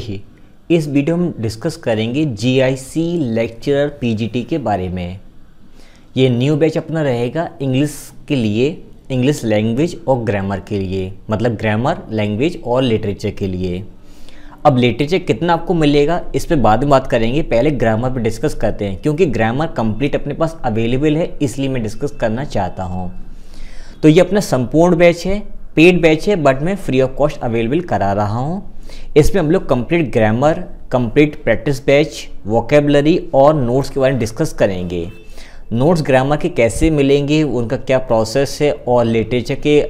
ही इस वीडियो में डिस्कस करेंगे जीआईसी लेक्चरर पीजीटी के बारे में ये न्यू बैच अपना रहेगा इंग्लिश के लिए इंग्लिश लैंग्वेज और ग्रामर के लिए मतलब ग्रामर लैंग्वेज और लिटरेचर के लिए अब लिटरेचर कितना आपको मिलेगा इस पर बाद में बात करेंगे पहले ग्रामर पर डिस्कस करते हैं क्योंकि ग्रामर कंप्लीट अपने पास अवेलेबल है इसलिए मैं डिस्कस करना चाहता हूँ तो ये अपना संपूर्ण बैच है पेड बैच है बट मैं फ्री ऑफ कॉस्ट अवेलेबल करा रहा हूँ इसमें हम लोग complete grammar complete practice batch vocabulary और नोट्स के बारे में डिस्कस करेंगे नोट्स ग्रामर के कैसे मिलेंगे उनका क्या प्रोसेस है और लिटरेचर के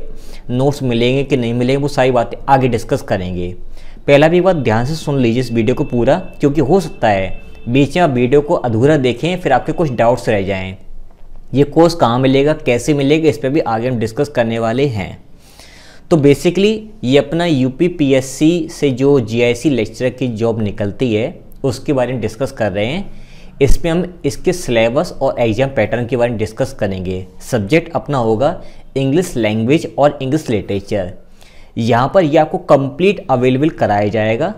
नोट्स मिलेंगे कि नहीं मिलेंगे वो सारी बातें आगे डिस्कस करेंगे पहला भी बात ध्यान से सुन लीजिए इस वीडियो को पूरा क्योंकि हो सकता है बीच में आप वीडियो को अधूरा देखें फिर आपके कुछ डाउट्स रह जाएँ ये कोर्स कहाँ मिलेगा कैसे मिलेगा इस पर भी आगे हम डिस्कस करने वाले हैं तो बेसिकली ये अपना यूपीपीएससी से जो जीआईसी लेक्चरर की जॉब निकलती है उसके बारे में डिस्कस कर रहे हैं इसमें हम इसके सिलेबस और एग्ज़ाम पैटर्न के बारे में डिस्कस करेंगे सब्जेक्ट अपना होगा इंग्लिश लैंग्वेज और इंग्लिश लिटरेचर यहाँ पर ये आपको कंप्लीट अवेलेबल कराया जाएगा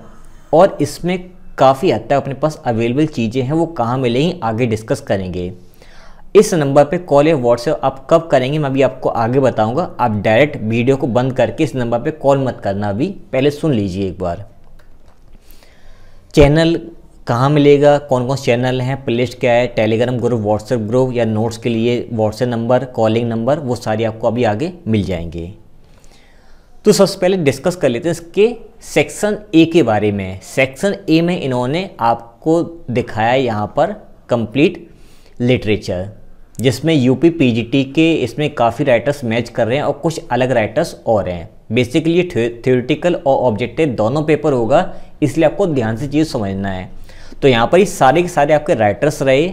और इसमें काफ़ी हद तक अपने पास अवेलेबल चीज़ें हैं वो कहाँ मिलेंगी आगे डिस्कस करेंगे इस नंबर पे कॉल या व्हाट्सएप आप कब करेंगे मैं अभी आपको आगे बताऊंगा आप डायरेक्ट वीडियो को बंद करके इस नंबर पे कॉल मत करना अभी पहले सुन लीजिए एक बार चैनल कहाँ मिलेगा कौन कौन से चैनल हैं प्लेलिस्ट क्या है टेलीग्राम ग्रुप व्हाट्सएप ग्रुप या नोट्स के लिए व्हाट्सएप नंबर कॉलिंग नंबर वो सारे आपको अभी आगे मिल जाएंगे तो सबसे पहले डिस्कस कर लेते हैं इसके सेक्शन ए के बारे में सेक्शन ए में इन्होंने आपको दिखाया यहाँ पर कंप्लीट लिटरेचर जिसमें यूपी पीजीटी के इसमें काफ़ी राइटर्स मैच कर रहे हैं और कुछ अलग राइटर्स और हैं बेसिकली थियोरिटिकल और ऑब्जेक्टिव दोनों पेपर होगा इसलिए आपको ध्यान से चीज़ समझना है तो यहाँ पर ये सारे के सारे आपके राइटर्स रहे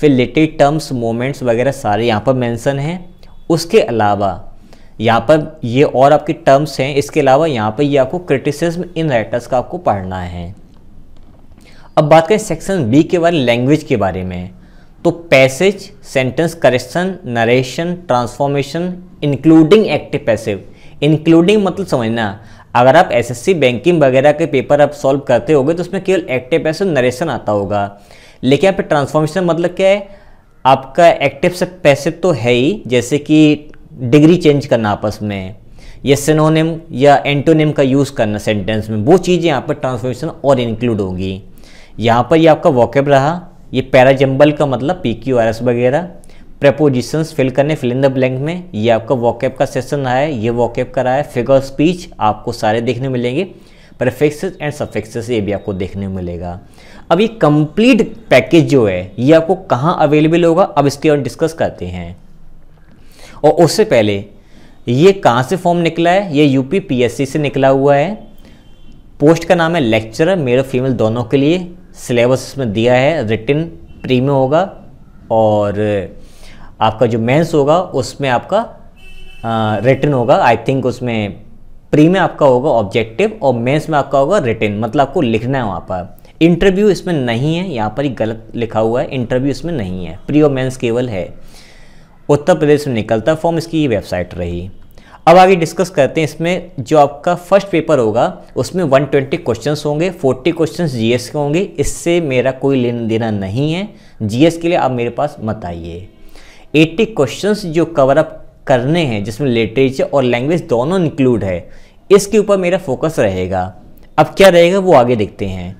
फिर लिटिल टर्म्स मोमेंट्स वगैरह सारे यहाँ पर मैंसन हैं उसके अलावा यहाँ पर ये और आपके टर्म्स हैं इसके अलावा यहाँ पर ये आपको क्रिटिसिज्म इन राइटर्स का आपको पढ़ना है अब बात करें सेक्शन बी के बारे लैंग्वेज के बारे में तो passage sentence correction narration transformation including active passive including मतलब समझना अगर आप एसएससी बैंकिंग वगैरह के पेपर आप सॉल्व करते होगे तो उसमें केवल एक्टिव पैसिव नरेशन आता होगा लेकिन यहाँ पे ट्रांसफॉर्मेशन मतलब क्या है आपका एक्टिव से पैसिव तो है ही जैसे कि डिग्री चेंज करना आपस में या सिनोनिम या एंटोनिम का यूज़ करना सेंटेंस में वो चीज़ें यहाँ पर ट्रांसफॉर्मेशन और इंक्लूड होगी यहाँ पर ये यह आपका वॉकअप रहा ये पैराजम्बल का मतलब पी क्यू आर एस वगैरह प्रपोजिशंस फिल करने फिल इन द ब्लैंक में ये आपका वॉकअप का सेशन रहा है ये वॉकअप का रहा है फिगर स्पीच आपको सारे देखने मिलेंगे प्रेफिक्सेस एंड सफिक्सेस ये भी आपको देखने मिलेगा अब ये कंप्लीट पैकेज जो है ये आपको कहाँ अवेलेबल होगा अब इसके और डिस्कस करते हैं और उससे पहले ये कहाँ से फॉर्म निकला है ये यूपी पीएससी से निकला हुआ है पोस्ट का नाम है लेक्चरर मेल और फीमेल दोनों के लिए सिलेबस इसमें दिया है रिटिन प्री में होगा और आपका जो मेंस होगा उसमें आपका रिटर्न होगा आई थिंक उसमें प्री में आपका होगा ऑब्जेक्टिव और मेंस में आपका होगा रिटिन मतलब आपको लिखना है वहाँ पर इंटरव्यू इसमें नहीं है यहाँ पर ही गलत लिखा हुआ है इंटरव्यू इसमें नहीं है प्री और मेंस केवल है उत्तर प्रदेश में निकलता फॉर्म इसकी ये वेबसाइट रही अब आगे डिस्कस करते हैं इसमें जो आपका फर्स्ट पेपर होगा उसमें 120 क्वेश्चन होंगे 40 क्वेश्चन जीएस के होंगे इससे मेरा कोई लेना देना नहीं है जीएस के लिए आप मेरे पास मत आइए 80 क्वेश्चन जो कवर अप करने हैं जिसमें लिटरेचर और लैंग्वेज दोनों इंक्लूड है इसके ऊपर मेरा फोकस रहेगा अब क्या रहेगा वो आगे देखते हैं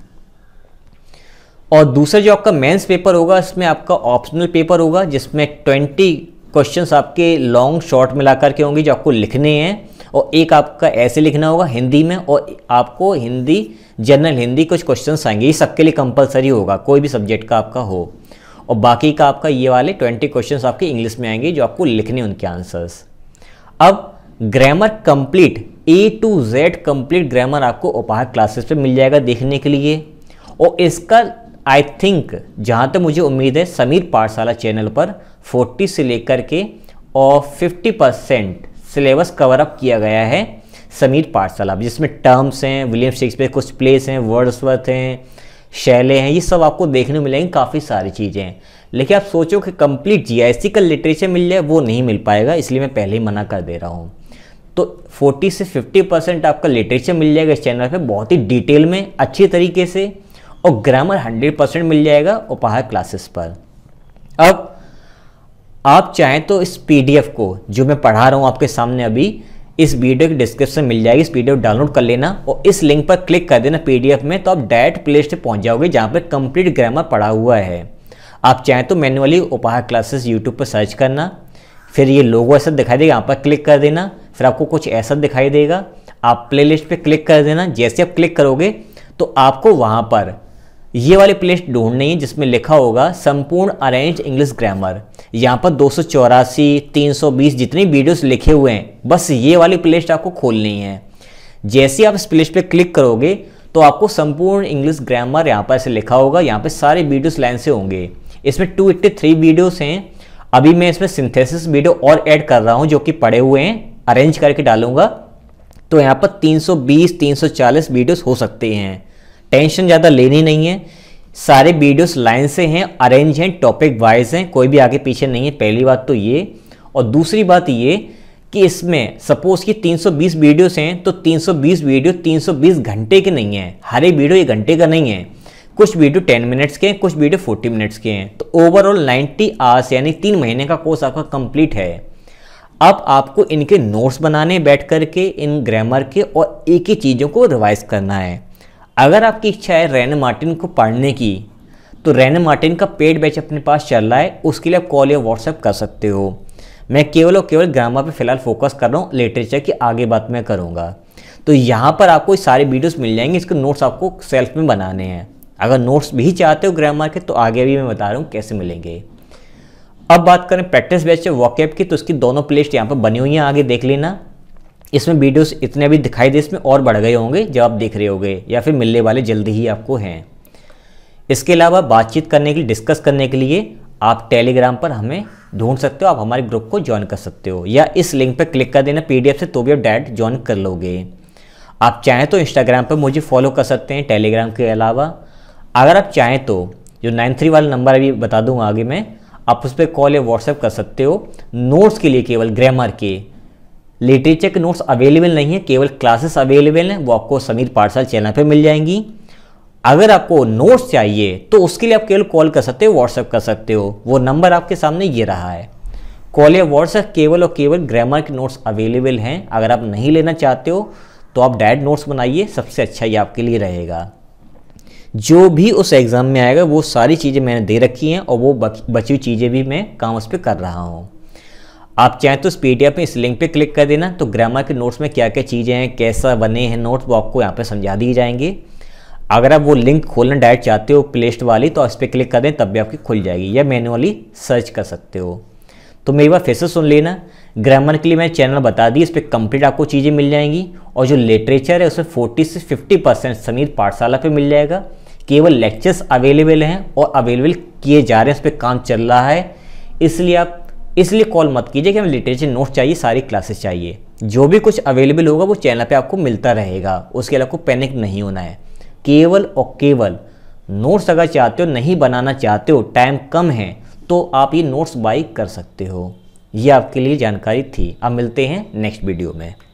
और दूसरा जो आपका मेंस पेपर होगा इसमें आपका ऑप्शनल पेपर होगा जिसमें क्वेश्चंस आपके लॉन्ग शॉर्ट मिला करके होंगे जो आपको लिखने हैं और एक आपका ऐसे लिखना होगा हिंदी में और आपको हिंदी जनरल हिंदी कुछ क्वेश्चन आएंगे ये सबके लिए कंपलसरी होगा कोई भी सब्जेक्ट का आपका हो और बाकी का आपका ये वाले ट्वेंटी क्वेश्चन आपके इंग्लिश में आएंगे जो आपको लिखने उनके आंसर्स अब grammar complete A to Z complete grammar आपको उपहार क्लासेस पे मिल जाएगा देखने के लिए और इसका आई थिंक जहाँ तक मुझे उम्मीद है समीर पाठशाला चैनल पर 40 से लेकर के और 50 परसेंट सिलेबस कवर अप किया गया है समीर पाठशाला जिसमें टर्म्स हैं विलियम शेक्सपियर कुछ प्लेस हैं वर्ड्सवर्थ हैं शैले हैं ये सब आपको देखने को मिलेंगी काफ़ी सारी चीज़ें हैं लेकिन आप सोचो कि कंप्लीट जीआईसी का लिटरेचर मिल जाए वो नहीं मिल पाएगा इसलिए मैं पहले ही मना कर दे रहा हूँ तो 40 से 50 परसेंट आपका लिटरेचर मिल जाएगा इस चैनल पे बहुत ही डिटेल में अच्छे तरीके से और ग्रामर 100 परसेंट मिल जाएगा उपहार क्लासेस पर अब आप चाहें तो इस पीडीएफ को जो मैं पढ़ा रहा हूँ आपके सामने अभी इस वीडियो के डिस्क्रिप्शन मिल जाएगी इस पीडीएफ डाउनलोड कर लेना और इस लिंक पर क्लिक कर देना पीडीएफ में तो आप डायरेक्ट प्ले स्टोर पहुँच जाओगे जहाँ पर कंप्लीट ग्रामर पढ़ा हुआ है आप चाहें तो मैनुअली उपहार क्लासेस यूट्यूब पर सर्च करना फिर ये लोगो ऐसा दिखाई देगा यहाँ पर क्लिक कर देना फिर आपको कुछ ऐसा दिखाई देगा आप प्लेलिस्ट पे क्लिक कर देना जैसे आप क्लिक करोगे तो आपको वहाँ पर ये वाली प्लेलिस्ट ढूंढनी है जिसमें लिखा होगा संपूर्ण अरेंज इंग्लिश ग्रामर यहाँ पर दो सौ चौरासी तीन सौ बीस जितनी वीडियोस लिखे हुए हैं बस ये वाली प्लेलिस्ट आपको खोलनी है जैसे आप इस प्लेलिस्ट पे क्लिक करोगे तो आपको संपूर्ण इंग्लिश ग्रामर यहाँ पर ऐसे लिखा होगा यहाँ पे सारे वीडियोस लाइन से होंगे इसमें टू एट्टी थ्री वीडियोस हैं अभी मैं इसमें सिंथेसिस वीडियो और ऐड कर रहा हूँ जो कि पड़े हुए हैं अरेंज करके डालूंगा तो यहाँ पर 320 340 वीडियोस हो सकते हैं टेंशन ज़्यादा लेनी नहीं है सारे वीडियोस लाइन से हैं अरेंज हैं टॉपिक वाइज हैं कोई भी आगे पीछे नहीं है पहली बात तो ये और दूसरी बात ये कि इसमें सपोज कि 320 वीडियोस हैं तो 320 वीडियो 320 घंटे के नहीं हैं हर एक वीडियो एक घंटे का नहीं है कुछ वीडियो 10 मिनट्स के हैं कुछ वीडियो 40 मिनट्स के हैं तो ओवरऑल 90 आवर्स यानी तीन महीने का कोर्स आपका कंप्लीट है अब आपको इनके नोट्स बनाने बैठ करके इन ग्रामर के और एक ही चीज़ों को रिवाइज करना है अगर आपकी इच्छा है रैन मार्टिन को पढ़ने की तो रैन मार्टिन का पेड बैच अपने पास चल रहा है उसके लिए आप कॉल या व्हाट्सएप कर सकते हो मैं केवल और केवल ग्रामर पे फिलहाल फोकस कर रहा हूँ लिटरेचर की आगे बात मैं करूँगा तो यहाँ पर आपको सारे वीडियोस मिल जाएंगे इसके नोट्स आपको सेल्फ में बनाने हैं अगर नोट्स भी चाहते हो ग्रामर के तो आगे भी मैं बता रहा हूँ कैसे मिलेंगे अब बात करें प्रैक्टिस बैच वॉकअप की तो उसकी दोनों प्लेस्ट यहाँ पर बनी हुई हैं आगे देख लेना इसमें वीडियोस इतने भी दिखाई दे इसमें और बढ़ गए होंगे जब आप देख रहे होंगे या फिर मिलने वाले जल्दी ही आपको हैं इसके अलावा बातचीत करने के लिए डिस्कस करने के लिए आप टेलीग्राम पर हमें ढूंढ सकते हो आप हमारे ग्रुप को ज्वाइन कर सकते हो या इस लिंक पर क्लिक कर देना पी से तो भी आप डायरेक्ट ज्वाइन कर लोगे आप चाहें तो इंस्टाग्राम पर मुझे फॉलो कर सकते हैं टेलीग्राम के अलावा अगर आप चाहें तो जो नाइन थ्री वाला नंबर अभी बता दूंगा आगे मैं आप उस पर कॉल या व्हाट्सएप कर सकते हो नोट्स के लिए केवल ग्रामर के लिटरेचर के नोट्स अवेलेबल नहीं है केवल क्लासेस अवेलेबल हैं वो आपको समीर पाठशाल चैनल पर मिल जाएंगी अगर आपको नोट्स चाहिए तो उसके लिए आप केवल कॉल कर सकते हो व्हाट्सएप कर सकते हो वो नंबर आपके सामने ये रहा है कॉल या व्हाट्सएप केवल और केवल ग्रामर के नोट्स अवेलेबल हैं अगर आप नहीं लेना चाहते हो तो आप डायरेक्ट नोट्स बनाइए सबसे अच्छा ये आपके लिए रहेगा जो भी उस एग्ज़ाम में आएगा वो सारी चीज़ें मैंने दे रखी हैं और वो बची हुई चीज़ें भी मैं काम उस पर कर रहा हूँ आप चाहें तो इस पीडीएफ में इस लिंक पे क्लिक कर देना तो ग्रामर के नोट्स में क्या क्या चीज़ें हैं कैसा बने हैं नोट्स वो आपको यहाँ पर समझा दिए जाएंगे अगर आप वो लिंक खोलना डायरेक्ट चाहते हो प्लेस्ट वाली तो इस पर क्लिक कर दें तब भी आपकी खुल जाएगी या मैनुअली सर्च कर सकते हो तो मेरी बार फिर से सुन लेना ग्रामर के लिए मैंने चैनल बता दी इस पर कंप्लीट आपको चीज़ें मिल जाएंगी और जो लिटरेचर है उसमें फोर्टी से फिफ्टी परसेंट समीर पाठशाला पे मिल जाएगा केवल लेक्चर्स अवेलेबल हैं और अवेलेबल किए जा रहे हैं उस पर काम चल रहा है इसलिए आप इसलिए कॉल मत कीजिए कि हमें लिटरेचर नोट चाहिए सारी क्लासेस चाहिए जो भी कुछ अवेलेबल होगा वो चैनल पे आपको मिलता रहेगा उसके अलावा कोई पैनिक नहीं होना है केवल और केवल नोट्स अगर चाहते हो नहीं बनाना चाहते हो टाइम कम है तो आप ये नोट्स बाई कर सकते हो ये आपके लिए जानकारी थी अब मिलते हैं नेक्स्ट वीडियो में